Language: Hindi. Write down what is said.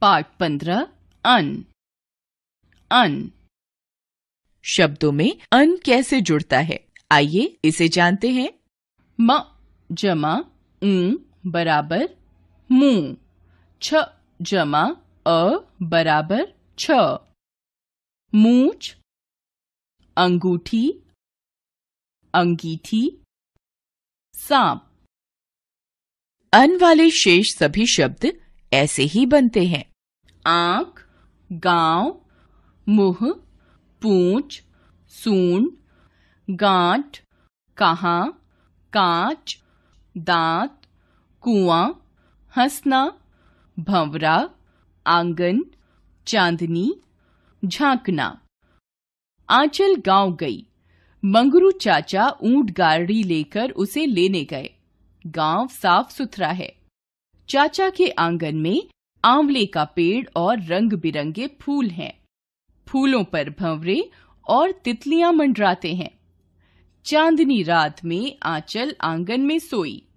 पार्ट पंद्रह अन अन शब्दों में अन कैसे जुड़ता है आइए इसे जानते हैं म जमा ऊ बराबर मु छ जमा अ बराबर छ मूछ अंगूठी अंगीठी सांप अन वाले शेष सभी शब्द ऐसे ही बनते हैं आंख गांव मुंह पूंछ सून गांठ कहा कांच दांत कुआं हंसना भंवरा आंगन चांदनी झांकना आंचल गांव गई मंगरू चाचा ऊंट गाड़ी लेकर उसे लेने गए गांव साफ सुथरा है चाचा के आंगन में आंवले का पेड़ और रंग बिरंगे फूल हैं फूलों पर भंवरे और तितलियां मंडराते हैं चांदनी रात में आंचल आंगन में सोई